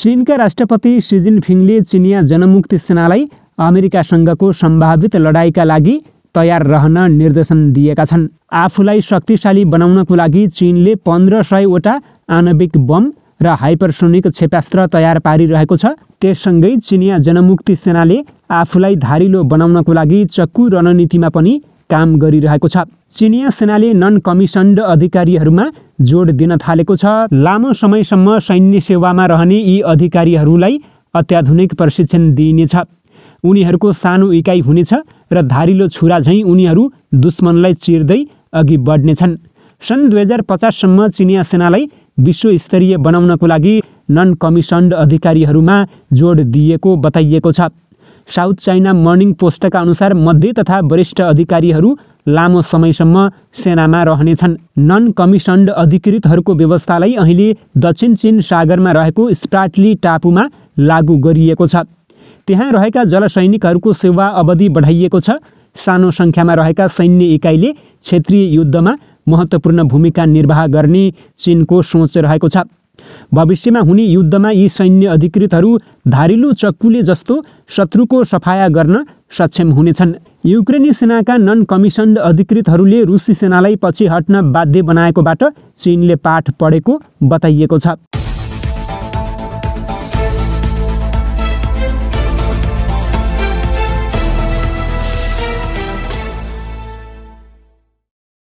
चिनका राष्ट्रपति सी जिनफिङले चिनिया जनमुक्ति सेनालाई अमेरिकासँगको सम्भावित लडाइँका लागि तयार रहन निर्देशन दिएका छन् आफूलाई शक्तिशाली बनाउनको लागि चिनले पन्ध्र सयवटा आणविक बम र हाइपरसोनिक क्षेपास्त्र तयार पारिरहेको छ त्यससँगै चिनिया जनमुक्ति सेनाले आफूलाई धारिलो बनाउनको लागि चक्कु रणनीतिमा पनि काम गरिरहेको छ चिनिया सेनाले नन कमिसन्ड अधिकारीहरूमा जोड दिन थालेको छ लामो समयसम्म सैन्य सेवामा रहने यी अधिकारीहरूलाई अत्याधुनिक प्रशिक्षण दिइनेछ उनीहरूको सानो इकाइ हुनेछ र धारिलो छुरा झैँ उनीहरू दुश्मनलाई चिर्दै अघि बढ्नेछन् सन् दुई हजार पचाससम्म चिनिया सेनालाई विश्वस्तरीय बनाउनको लागि नन कमिसन्ड अधिकारीहरूमा जोड दिएको बताइएको छ साउथ चाइना मर्निङ पोस्टका अनुसार मध्य तथा वरिष्ठ अधिकारीहरू लामो समयसम्म सेनामा रहनेछन् नन कमिसन्ड अधिकृतहरूको व्यवस्थालाई अहिले दक्षिण चीन सागरमा रहेको स्प्राटली टापुमा लागू गरिएको छ त्यहाँ रहेका जलसैनिकहरूको सेवा अवधि बढाइएको छ सानो सङ्ख्यामा रहेका सैन्य इकाइले क्षेत्रीय युद्धमा महत्त्वपूर्ण भूमिका निर्वाह गर्ने चिनको सोच रहेको छ भविष्यमा हुने युद्धमा यी सैन्य अधिकृतहरू धारिलो चक्कुले जस्तो शत्रुको सफाया गर्न सक्षम हुनेछन् युक्रेनी सेनाका नन कमिसन्ड अधिकृतहरूले रुसी सेनालाई पछि हट्न बाध्य बनाएकोबाट चिनले पाठ पढेको बताइएको छ